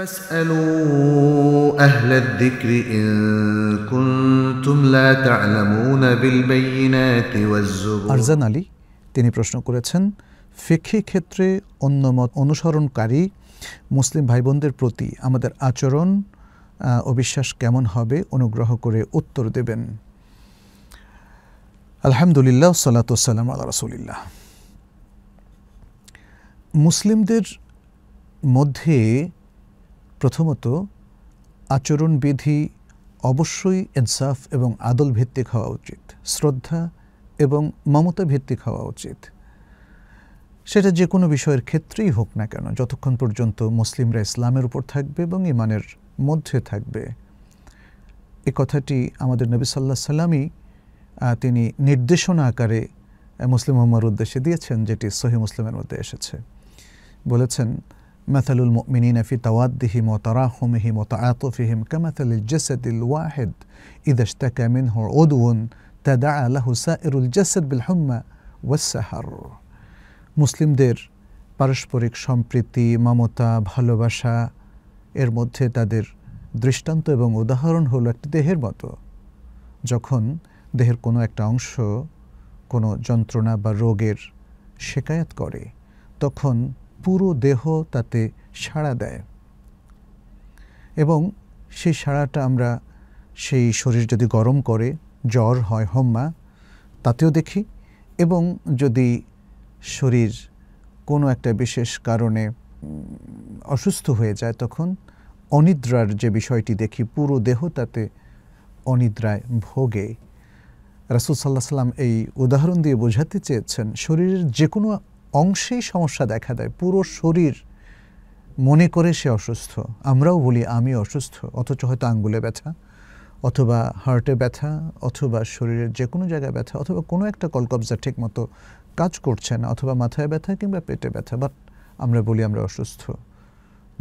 আরজান আলী তিনি প্রশ্ন করেছেন ফিকহি ক্ষেত্রে অন্য মত অনুসরণকারী মুসলিম ভাইবোনদের প্রতি আমাদের আচরণ অবিশ্বাস কেমন হবে অনুগ্রহ করে উত্তর দেবেন আলহামদুলিল্লাহ সাল্লাতাম আল্লাহ রসুলিল্লাহ মুসলিমদের মধ্যে প্রথমত আচরণবিধি অবশ্যই ইনসাফ এবং আদল ভিত্তিক হওয়া উচিত শ্রদ্ধা এবং মমতা ভিত্তিক হওয়া উচিত সেটা যে কোনো বিষয়ের ক্ষেত্রেই হোক না কেন যতক্ষণ পর্যন্ত মুসলিমরা ইসলামের উপর থাকবে এবং ইমানের মধ্যে থাকবে এ কথাটি আমাদের নবী সাল্লাহ সাল্লামই তিনি নির্দেশনা আকারে মুসলিম মোহাম্মার উদ্দেশ্যে দিয়েছেন যেটি সহি মুসলিমের মধ্যে এসেছে বলেছেন مثل المؤمنين في توادهم وتراحمهم وتعاطفهم كمثل الجسد الواحد إذا اشتكى منه عضو تداعى له سائر الجسد بالحمى والسهر دير পারস্পরিক সম্প্রীতি মমতা ভালোবাসা এর মধ্যে তাদের দৃষ্টান্ত এবং উদাহরণ হল একটি দেহের মতো যখন দেহের কোনো একটা অংশ কোনো যন্ত্রণা বা রোগের শেকায়াত করে তখন পুরো দেহ তাতে সাড়া দেয় এবং সেই সাড়াটা আমরা সেই শরীর যদি গরম করে জ্বর হয় হোম্মা তাতেও দেখি এবং যদি শরীর কোনো একটা বিশেষ কারণে অসুস্থ হয়ে যায় তখন অনিদ্রার যে বিষয়টি দেখি পুরো দেহ তাতে অনিদ্রায় ভোগে রাসুল সাল্লাহ সাল্লাম এই উদাহরণ দিয়ে বোঝাতে চেয়েছেন শরীরের যে কোনো অংশেই সমস্যা দেখা দেয় পুরো শরীর মনে করে সে অসুস্থ আমরাও বলি আমি অসুস্থ অথচ হয়তো আঙ্গুলে ব্যথা অথবা হার্টে ব্যথা অথবা শরীরের যে কোনো জায়গায় ব্যথা অথবা কোনো একটা কলকবজা ঠিক মতো কাজ করছে না অথবা মাথায় ব্যথা কিংবা পেটে ব্যথা বাট আমরা বলি আমরা অসুস্থ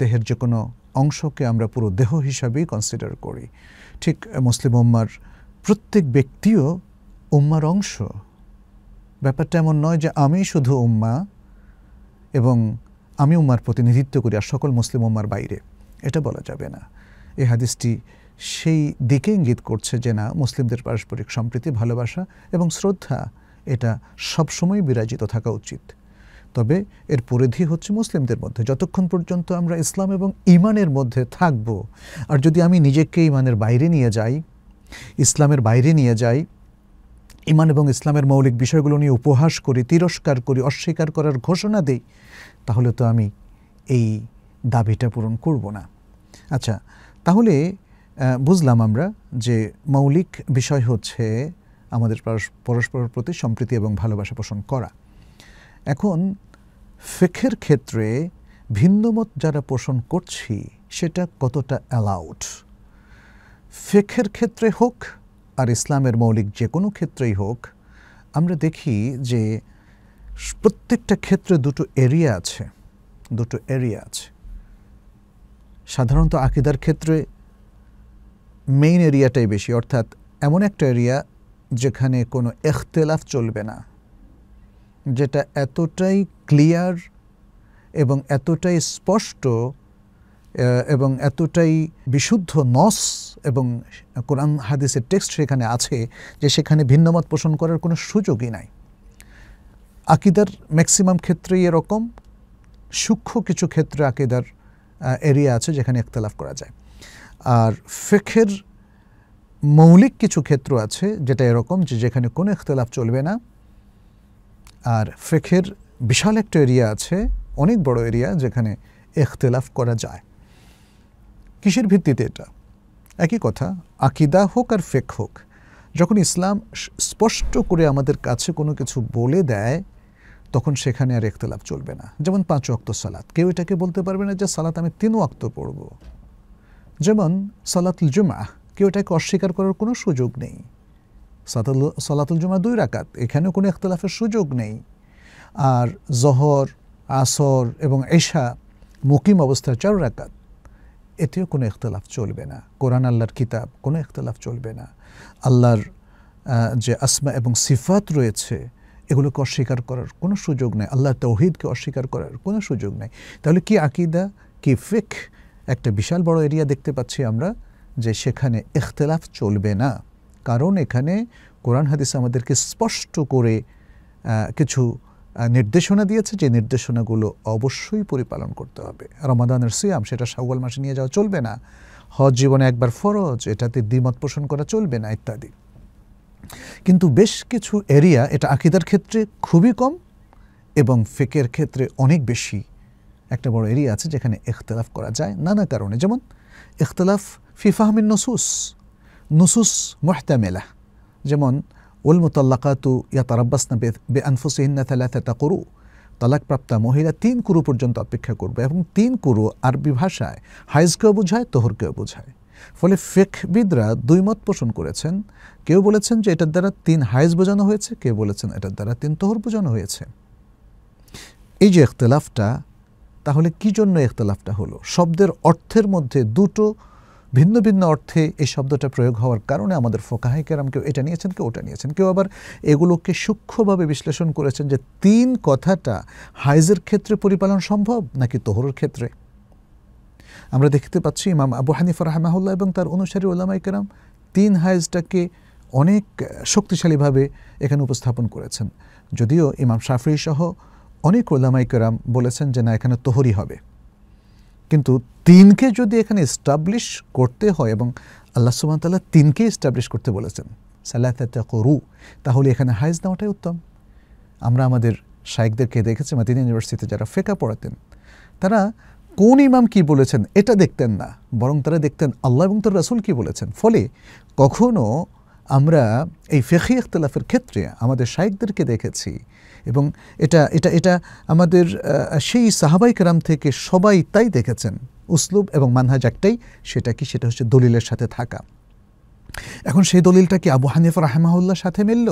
দেহের যে কোনো অংশকে আমরা পুরো দেহ হিসাবেই কনসিডার করি ঠিক মুসলিম উম্মার প্রত্যেক ব্যক্তিও উম্মার অংশ ব্যাপারটা এমন নয় যে আমি শুধু উম্মা এবং আমি উম্মার প্রতিনিধিত্ব করি আর সকল মুসলিম উম্মার বাইরে এটা বলা যাবে না এই হাদিসটি সেই দিকে ইঙ্গিত করছে যে না মুসলিমদের পারস্পরিক সম্প্রীতি ভালোবাসা এবং শ্রদ্ধা এটা সবসময় বিরাজিত থাকা উচিত তবে এর পরিধি হচ্ছে মুসলিমদের মধ্যে যতক্ষণ পর্যন্ত আমরা ইসলাম এবং ইমানের মধ্যে থাকব আর যদি আমি নিজেকে ইমানের বাইরে নিয়ে যাই ইসলামের বাইরে নিয়ে যাই ইমান এবং ইসলামের মৌলিক বিষয়গুলো নিয়ে উপহাস করি তিরস্কার করি অস্বীকার করার ঘোষণা দেই তাহলে তো আমি এই দাবিটা পূরণ করব না আচ্ছা তাহলে বুঝলাম আমরা যে মৌলিক বিষয় হচ্ছে আমাদের পরস্পরের প্রতি সম্প্রীতি এবং ভালোবাসা পোষণ করা এখন ফেখের ক্ষেত্রে ভিন্নমত যারা পোষণ করছি সেটা কতটা অ্যালাউড ফেখের ক্ষেত্রে হোক আর ইসলামের মৌলিক যে কোনো ক্ষেত্রেই হোক আমরা দেখি যে প্রত্যেকটা ক্ষেত্রে দুটো এরিয়া আছে দুটো এরিয়া আছে সাধারণত আকিদার ক্ষেত্রে মেইন এরিয়াটাই বেশি অর্থাৎ এমন একটা এরিয়া যেখানে কোনো এখতেলাফ চলবে না যেটা এতটাই ক্লিয়ার এবং এতটাই স্পষ্ট এবং এতটাই বিশুদ্ধ নস এবং কোরআন হাদিসের টেক্সট সেখানে আছে যে সেখানে ভিন্নমত পোষণ করার কোনো সুযোগই নাই আকিদার ম্যাক্সিমাম ক্ষেত্রেই এরকম সূক্ষ্ম কিছু ক্ষেত্রে আকিদার এরিয়া আছে যেখানে একতলাফ করা যায় আর ফেখের মৌলিক কিছু ক্ষেত্র আছে যেটা এরকম যে যেখানে কোনো একতলাফ চলবে না আর ফেখের বিশাল একটা এরিয়া আছে অনেক বড় এরিয়া যেখানে এখতলাফ করা যায় কিসের ভিত্তিতে এটা একই কথা আকিদা হোক আর ফেক হোক যখন ইসলাম স্পষ্ট করে আমাদের কাছে কোনো কিছু বলে দেয় তখন সেখানে আর একতলাপ চলবে না যেমন পাঁচ অক্ত সালাত কেউ এটাকে বলতে পারবে না যে সালাত আমি তিন অক্ত পড়ব যেমন সালাতুল জুমা কেউ এটাকে অস্বীকার করার কোনো সুযোগ নেই সালাতুল সালাতুল জুমা দুই রাকাত এখানেও কোনো একতলাফের সুযোগ নেই আর জহর আসর এবং এশা মুকিম অবস্থায় চার রাকাত এতেও কোনো ইখতলাফ চলবে না কোরআন আল্লাহর কিতাব কোনো ইখতলাফ চলবে না আল্লাহর যে আসমা এবং সিফাত রয়েছে এগুলোকে অস্বীকার করার কোনো সুযোগ নেই আল্লাহর তৌহিদকে অস্বীকার করার কোনো সুযোগ নেই তাহলে কি আকিদা কি ফেক একটা বিশাল বড় এরিয়া দেখতে পাচ্ছি আমরা যে সেখানে ইখতলাফ চলবে না কারণ এখানে কোরআন হাদিস আমাদেরকে স্পষ্ট করে কিছু নির্দেশনা দিয়েছে যে নির্দেশনাগুলো অবশ্যই পরিপালন করতে হবে রমাদানের সিয়াম সেটা শাওয়াল মাসে নিয়ে যাওয়া চলবে না হজ জীবনে একবার ফরজ এটাতে দ্বিমত পোষণ করা চলবে না ইত্যাদি কিন্তু বেশ কিছু এরিয়া এটা আকিদার ক্ষেত্রে খুবই কম এবং ফেকের ক্ষেত্রে অনেক বেশি একটা বড় এরিয়া আছে যেখানে এখতলাফ করা যায় নানা কারণে যেমন এখতলাফ ফিফাহমিন নসুস নসুস মোহতামেলা যেমন والمطلقات يتربصن বে আনফুসিহিন্না তালাথাতা করু তালাকপ্রাপ্তা মহিলা তিন কুরু পর্যন্ত অপেক্ষা করবে এবং তিন কুরু আরবি ভাষায় হাইজকেও বোঝায় তোহরকেও বোঝায় ফলে ফেকবিদরা দুই মত পোষণ করেছেন কেউ বলেছেন যে এটার দ্বারা তিন হাইজ বোঝানো হয়েছে কেউ বলেছেন এটার দ্বারা তিন তোহর বোঝানো হয়েছে এই যে ইখতলাফটা তাহলে কি জন্য ইখতলাফটা হলো শব্দের অর্থের মধ্যে দুটো ভিন্ন ভিন্ন অর্থে এই শব্দটা প্রয়োগ হওয়ার কারণে আমাদের ফোকাহাই কেরাম কেউ এটা নিয়েছেন কেউ ওটা নিয়েছেন কেউ আবার এগুলোকে সূক্ষ্মভাবে বিশ্লেষণ করেছেন যে তিন কথাটা হাইজের ক্ষেত্রে পরিপালন সম্ভব নাকি তোহরের ক্ষেত্রে আমরা দেখতে পাচ্ছি ইমাম আবু হানিফা রাহমাহুল্লাহ এবং তার অনুসারী ওলামাই কেরাম তিন হাইজটাকে অনেক শক্তিশালীভাবে এখানে উপস্থাপন করেছেন যদিও ইমাম শাফরি সহ অনেক ওলামাই কেরাম বলেছেন যে না এখানে তোহরি হবে কিন্তু তিনকে যদি এখানে স্টাবলিশ করতে হয় এবং আল্লাহ সুবাহতাল্লাহ তিনকে স্টাবলিশ করতে বলেছেন সাল্লাহ করু তাহলে এখানে হাইজ দেওয়াটাই উত্তম আমরা আমাদের শাইকদেরকে দেখেছি মাদিন ইউনিভার্সিটিতে যারা ফেকা পড়াতেন তারা কোন ইমাম কি বলেছেন এটা দেখতেন না বরং তারা দেখতেন আল্লাহ এবং তার রাসুল কি বলেছেন ফলে কখনো আমরা এই ফেখি ইখতলাফের ক্ষেত্রে আমাদের শাইকদেরকে দেখেছি এবং এটা এটা এটা আমাদের সেই সাহাবাই কেরাম থেকে সবাই তাই দেখেছেন উসলুব এবং মানহাজ একটাই সেটা কি সেটা হচ্ছে দলিলের সাথে থাকা এখন সেই দলিলটা কি আবু হানিফ রাহেমাহুল্লার সাথে মিলল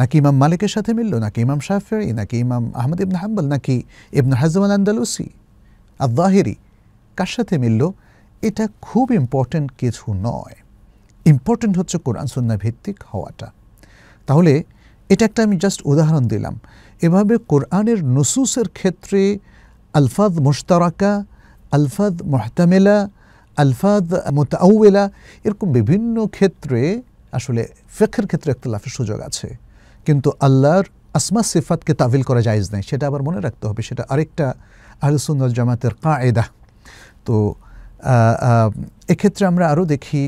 নাকি ইমাম মালিকের সাথে মিলল নাকি ইমাম শাহফি নাকি ইমাম আহমদ ইবন হাম্বল নাকি ইবন হাজমান আন্দালুসি আব্বাহেরি কার সাথে মিলল এটা খুব ইম্পর্ট্যান্ট কিছু নয় ইম্পর্টেন্ট হচ্ছে কোরআন সন্ন্যায় ভিত্তিক হওয়াটা তাহলে এটা একটা আমি জাস্ট উদাহরণ দিলাম এভাবে কোরআনের নসুসের ক্ষেত্রে আলফাদ মোশতারাকা আলফাদ মহতামেলা আলফাদ মোতাউলা এরকম বিভিন্ন ক্ষেত্রে আসলে ফেখের ক্ষেত্রে একতলাফের সুযোগ আছে কিন্তু আল্লাহর আসমা সিফাতকে তাবিল করা যায়জ নাই সেটা আবার মনে রাখতে হবে সেটা আরেকটা আহসুন্দর জামাতের কায়দা তো এক্ষেত্রে আমরা আরও দেখি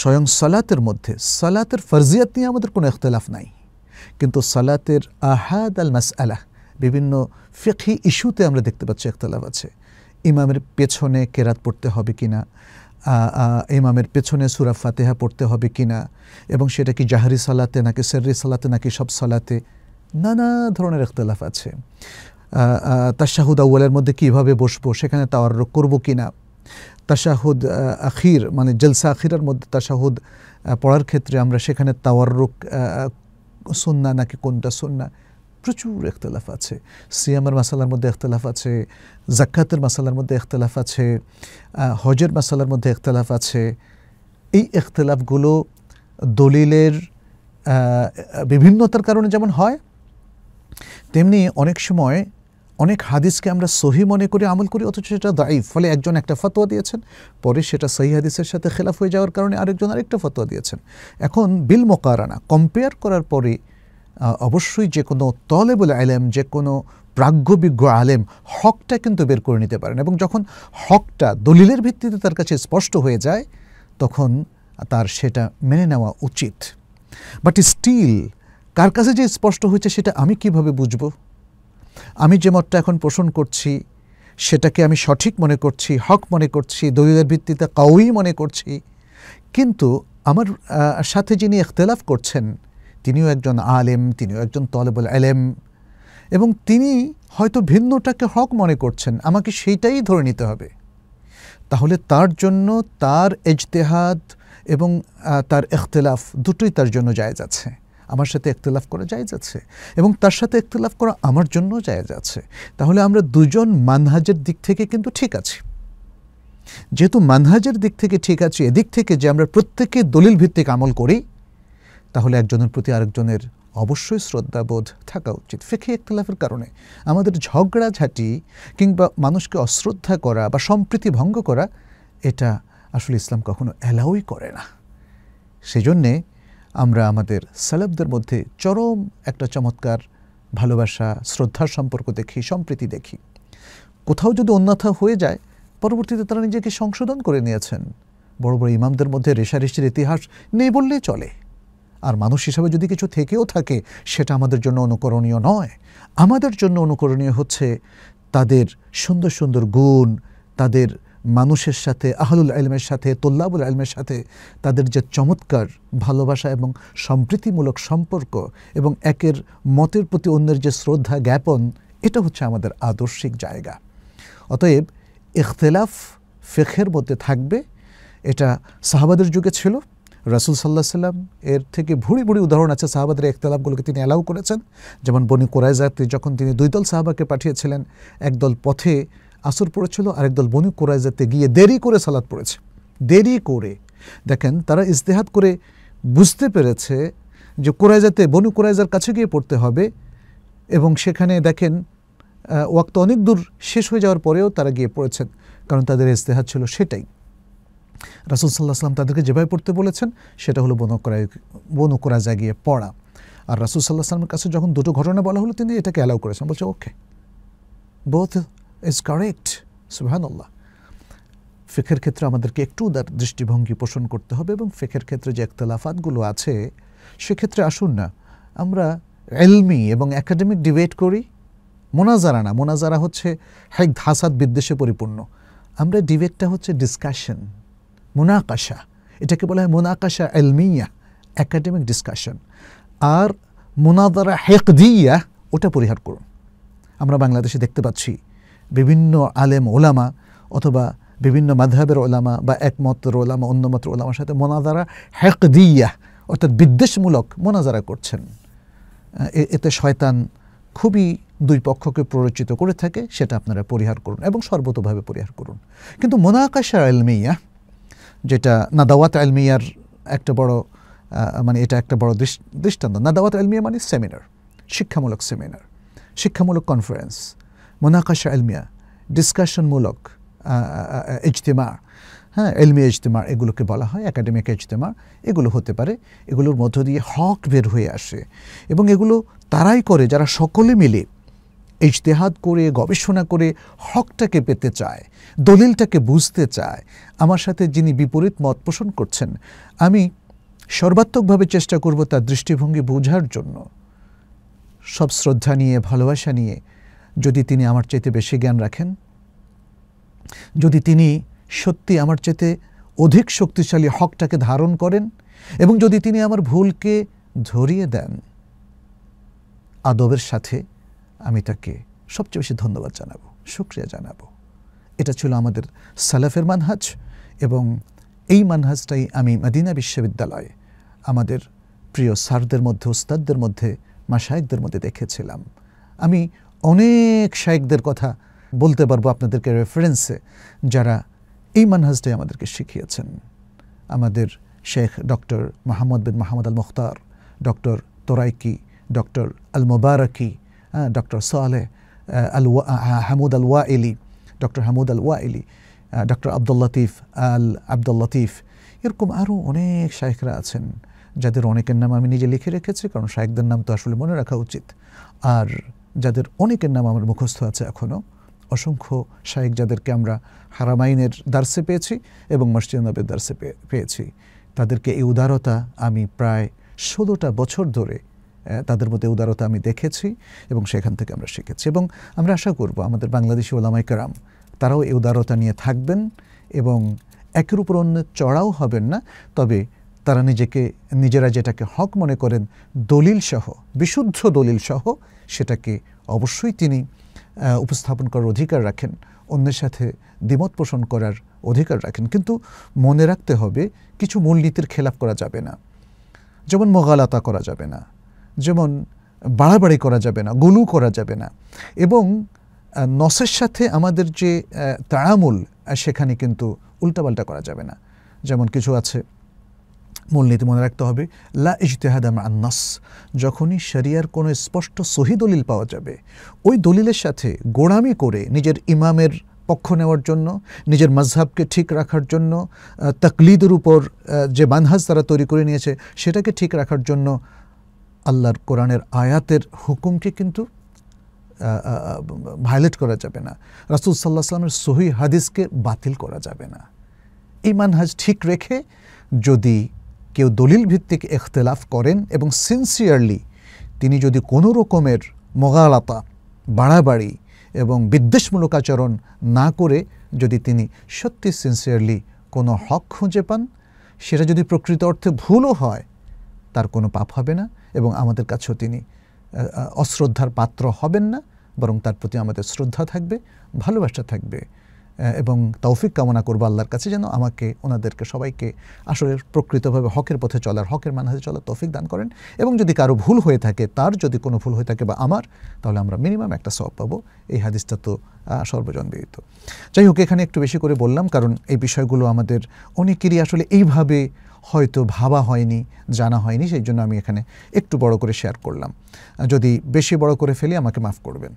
স্বয়ং সালাতের মধ্যে সালাতের ফরজিয়াত নিয়ে আমাদের কোনো এখতলাফ নাই কিন্তু সালাতের আহাদ আল মাস আলাহ বিভিন্ন ফেকি ইস্যুতে আমরা দেখতে পাচ্ছি একতলাফ আছে ইমামের পেছনে কেরাত পড়তে হবে কি না ইমামের পেছনে সুরা ফাতেহা পড়তে হবে কি না এবং সেটা কি জাহারি সালাতে নাকি সেররি সালাতে নাকি সব সালাতে নানা ধরনের একতলাফ আছে তার শাহুদ আউ্বালের মধ্যে কিভাবে বসবো সেখানে তাওয়ার করবো কি না তাশাহুদ আখির মানে জলসা আখিরার মধ্যে তাশাহুদ পড়ার ক্ষেত্রে আমরা সেখানে তাওয়ারুক সুন্না নাকি কোনটা সুন্না প্রচুর এখতলাফ আছে সিয়ামের মাসালার মধ্যে এখতলাফ আছে জাক্কাতের মাসালার মধ্যে এখতলাফ আছে হজের মাসালার মধ্যে এখতলাফ আছে এই এখতলাফগুলো দলিলের বিভিন্নতার কারণে যেমন হয় তেমনি অনেক সময় অনেক হাদিসকে আমরা সহি মনে করে আমল করি অথচ সেটা দায়ী ফলে একজন একটা ফতোয়া দিয়েছেন পরে সেটা সহি হাদিসের সাথে খেলাফ হয়ে যাওয়ার কারণে আরেকজন আরেকটা ফতোয়া দিয়েছেন এখন বিল মোকারানা কম্পেয়ার করার পরে অবশ্যই যে কোনো তলেবুল আলেম যে কোনো প্রাজ্ঞবিজ্ঞ আলেম হকটা কিন্তু বের করে নিতে পারেন এবং যখন হকটা দলিলের ভিত্তিতে তার কাছে স্পষ্ট হয়ে যায় তখন তার সেটা মেনে নেওয়া উচিত বাট স্টিল কার কাছে যে স্পষ্ট হয়েছে সেটা আমি কিভাবে বুঝবো আমি যে মতটা এখন পোষণ করছি সেটাকে আমি সঠিক মনে করছি হক মনে করছি দলিলের ভিত্তিতে কাউই মনে করছি কিন্তু আমার সাথে যিনি এখতলাফ করছেন তিনিও একজন আলেম তিনিও একজন তলবল আলেম এবং তিনি হয়তো ভিন্নটাকে হক মনে করছেন আমাকে সেইটাই ধরে নিতে হবে তাহলে তার জন্য তার এজতেহাদ এবং তার এখতলাফ দুটোই তার জন্য জায়জ আছে আমার সাথে একতলাফ করা যায় যাচ্ছে এবং তার সাথে একতলাফ করা আমার জন্য যায় যাচ্ছে তাহলে আমরা দুজন মানহাজের দিক থেকে কিন্তু ঠিক আছি যেহেতু মানহাজের দিক থেকে ঠিক আছে এদিক থেকে যে আমরা প্রত্যেকে দলিল ভিত্তিক আমল করি তাহলে একজনের প্রতি আরেকজনের অবশ্যই শ্রদ্ধাবোধ থাকা উচিত ফেকে একতলাফের কারণে আমাদের ঝগড়াঝাটি কিংবা মানুষকে অশ্রদ্ধা করা বা সম্প্রীতি ভঙ্গ করা এটা আসলে ইসলাম কখনো অ্যালাউই করে না সেজন্যে আমরা আমাদের সালাবদের মধ্যে চরম একটা চমৎকার ভালোবাসা শ্রদ্ধার সম্পর্ক দেখি সম্প্রীতি দেখি কোথাও যদি অন্যথা হয়ে যায় পরবর্তীতে তারা নিজেকে সংশোধন করে নিয়েছেন বড় বড় ইমামদের মধ্যে রেশারেশির ইতিহাস নেই বললেই চলে আর মানুষ হিসাবে যদি কিছু থেকেও থাকে সেটা আমাদের জন্য অনুকরণীয় নয় আমাদের জন্য অনুকরণীয় হচ্ছে তাদের সুন্দর সুন্দর গুণ তাদের মানুষের সাথে আহলুল আলমের সাথে তোল্লাবুল আলমের সাথে তাদের যে চমৎকার ভালোবাসা এবং সম্প্রীতিমূলক সম্পর্ক এবং একের মতের প্রতি অন্যের যে শ্রদ্ধা জ্ঞাপন এটা হচ্ছে আমাদের আদর্শিক জায়গা অতএব ইখতলাফ ফেখের মধ্যে থাকবে এটা সাহাবাদের যুগে ছিল রাসুল সাল্লাহ সাল্লাম এর থেকে ভুড়ি ভুড়ি উদাহরণ আছে সাহাবাদের একতলাপগুলোকে তিনি অ্যালাউ করেছেন যেমন বনি কোরাইজাতে যখন তিনি দুই দল সাহাবাকে পাঠিয়েছিলেন একদল পথে আসর পড়েছিল আরেক দল বনু কোরাইজাতে গিয়ে দেরি করে সালাদ পড়েছে দেরি করে দেখেন তারা ইজতেহাত করে বুঝতে পেরেছে যে কোরাইজাতে বনু কোরাইজার কাছে গিয়ে পড়তে হবে এবং সেখানে দেখেন ওয়াক্ত অনেক দূর শেষ হয়ে যাওয়ার পরেও তারা গিয়ে পড়েছেন কারণ তাদের ইজতেহাত ছিল সেটাই রাসুল সাল্লাহ সাল্লাম তাদেরকে যেভাবে পড়তে বলেছেন সেটা হলো বনু কোরাজা গিয়ে পড়া আর রাসুল সাল্লাহ সাল্লামের কাছে যখন দুটো ঘটনা বলা হলো তিনি এটাকে অ্যালাউ করেছেন বলছে ওকে বোথ ইজ কারেক্ট সুবাহান্লাহ ফেকের ক্ষেত্রে আমাদেরকে একটু তার দৃষ্টিভঙ্গি পোষণ করতে হবে এবং ফেকের ক্ষেত্রে যে একতলাফাতগুলো আছে সেক্ষেত্রে আসুন না আমরা এলমি এবং একাডেমিক ডিবেট করি মোনাজারা না মোনাজারা হচ্ছে হ্যাক ধাসাদ বিদ্বেষে পরিপূর্ণ আমরা ডিবেটটা হচ্ছে ডিসকাশন মোনাকাশা এটাকে বলা হয় মোনাকাশা এলমিয়া একাডেমিক ডিসকাশন আর মোনাদারা হেকদিয়া ওটা পরিহার করুন আমরা বাংলাদেশে দেখতে পাচ্ছি বিভিন্ন আলেম ওলামা অথবা বিভিন্ন মাধবের ওলামা বা একমতের ওলামা অন্যমাত্র ওলামার সাথে মোনাজারা হ্যাক দিয়া অর্থাৎ বিদ্বেষমূলক মোনাজারা করছেন এতে শয়তান খুবই দুই পক্ষকে প্ররোচিত করে থাকে সেটা আপনারা পরিহার করুন এবং সর্বতভাবে পরিহার করুন কিন্তু মোনাকাশা আলমেইয়া যেটা নাদাওয়াত আলমিয়ার একটা বড় মানে এটা একটা বড় দৃষ্টান্ত নাদাওয়াত আলমিয়া মানে সেমিনার শিক্ষামূলক সেমিনার শিক্ষামূলক কনফারেন্স মোনাকাশা এলমিয়া ডিসকাশনমূলক ইজতেমা হ্যাঁ এলমি ইজতেমা এগুলোকে বলা হয় একাডেমিক ইজতেমা এগুলো হতে পারে এগুলোর মধ্য দিয়ে হক বের হয়ে আসে এবং এগুলো তারাই করে যারা সকলে মিলে ইজতেহাদ করে গবেষণা করে হকটাকে পেতে চায় দলিলটাকে বুঝতে চায় আমার সাথে যিনি বিপরীত মত পোষণ করছেন আমি সর্বাত্মকভাবে চেষ্টা করব তার দৃষ্টিভঙ্গি বোঝার জন্য সব শ্রদ্ধা নিয়ে ভালোবাসা নিয়ে যদি তিনি আমার চাইতে বেশি জ্ঞান রাখেন যদি তিনি সত্যি আমার চাইতে অধিক শক্তিশালী হকটাকে ধারণ করেন এবং যদি তিনি আমার ভুলকে ধরিয়ে দেন আদবের সাথে আমি তাকে সবচেয়ে বেশি ধন্যবাদ জানাবো শুক্রিয়া জানাবো এটা ছিল আমাদের সালাফের মানহাজ এবং এই মানহাজটাই আমি মাদিনা বিশ্ববিদ্যালয়ে আমাদের প্রিয় সারদের মধ্যে ওস্তাদদের মধ্যে মাসায়কদের মধ্যে দেখেছিলাম আমি অনেক শায়েকদের কথা বলতে পারবো আপনাদেরকে রেফারেন্সে যারা এই মানহাজটাই আমাদেরকে শিখিয়েছেন আমাদের শেখ doctor Muhammad bin Mahmud al Mukhtar doctor Turaiki doctor al Mubaraki doctor Suwaileh al Hamud al Waeli doctor Hamud al Waeli doctor Abdul Latif al Abdul Latif এরকম আরও অনেক শায়েখরা আছেন যাদের অনেকের নাম আমি নিজে লিখে রেখেছি কারণ শায়েকদের নাম তো আসলে মনে রাখা উচিত আর যাদের অনেকের নাম আমার মুখস্থ আছে এখনও অসংখ্য শাহেক যাদেরকে আমরা হারামাইনের দার্সে পেয়েছি এবং মসজিদ নবের দার্সে পেয়েছি তাদেরকে এই উদারতা আমি প্রায় ষোলোটা বছর ধরে তাদের মধ্যে উদারতা আমি দেখেছি এবং সেখান থেকে আমরা শিখেছি এবং আমরা আশা করব আমাদের বাংলাদেশি ওলামাইকারাম তারাও এই উদারতা নিয়ে থাকবেন এবং একের উপর অন্য চড়াও হবেন না তবে তারা নিজেকে নিজেরা যেটাকে হক মনে করেন দলিল সহ বিশুদ্ধ দলিল সহ সেটাকে অবশ্যই তিনি উপস্থাপন করার অধিকার রাখেন অন্যের সাথে দ্বিমত পোষণ করার অধিকার রাখেন কিন্তু মনে রাখতে হবে কিছু মূলনীতির খেলাপ করা যাবে না যেমন মগালাতা করা যাবে না যেমন বাড়াবাড়ি করা যাবে না গুলু করা যাবে না এবং নসের সাথে আমাদের যে তাড়ামূল সেখানে কিন্তু উল্টাপাল্টা করা যাবে না যেমন কিছু আছে মূলনীতি মনে রাখতে হবে লা ইজতেহাদাম আন্নাস যখনই শরিয়ার কোনো স্পষ্ট সহি দলিল পাওয়া যাবে ওই দলিলের সাথে গোড়ামি করে নিজের ইমামের পক্ষ নেওয়ার জন্য নিজের মজহাবকে ঠিক রাখার জন্য তকলিদের উপর যে বানহাজ তারা তৈরি করে নিয়েছে সেটাকে ঠিক রাখার জন্য আল্লাহর কোরআনের আয়াতের হুকুমকে কিন্তু ভায়োলেট করা যাবে না রাসুল সাল্লাহ সাল্লামের সহি হাদিসকে বাতিল করা যাবে না এই মানহাজ ঠিক রেখে যদি কেউ দলিল ভিত্তিক এখতেলাফ করেন এবং সিনসিয়ারলি তিনি যদি কোনো রকমের মগালাতা বাড়াবাড়ি এবং বিদ্বেষমূলক আচরণ না করে যদি তিনি সত্যি সিনসিয়ারলি কোনো হক খুঁজে পান সেটা যদি প্রকৃত অর্থে ভুলও হয় তার কোনো পাপ হবে না এবং আমাদের কাছেও তিনি অশ্রদ্ধার পাত্র হবেন না বরং তার প্রতি আমাদের শ্রদ্ধা থাকবে ভালোবাসা থাকবে এবং তৌফিক কামনা করবো আল্লাহর কাছে যেন আমাকে ওনাদেরকে সবাইকে আসলে প্রকৃতভাবে হকের পথে চলার হকের মানহাজে চলার তৌফিক দান করেন এবং যদি কারো ভুল হয়ে থাকে তার যদি কোনো ভুল হয়ে থাকে বা আমার তাহলে আমরা মিনিমাম একটা সব পাবো এই হাদিসটা তো সর্বজনবিহিত যাই হোক এখানে একটু বেশি করে বললাম কারণ এই বিষয়গুলো আমাদের অনেকেরই আসলে এইভাবে হয়তো ভাবা হয়নি জানা হয়নি সেই জন্য আমি এখানে একটু বড় করে শেয়ার করলাম যদি বেশি বড় করে ফেলি আমাকে মাফ করবেন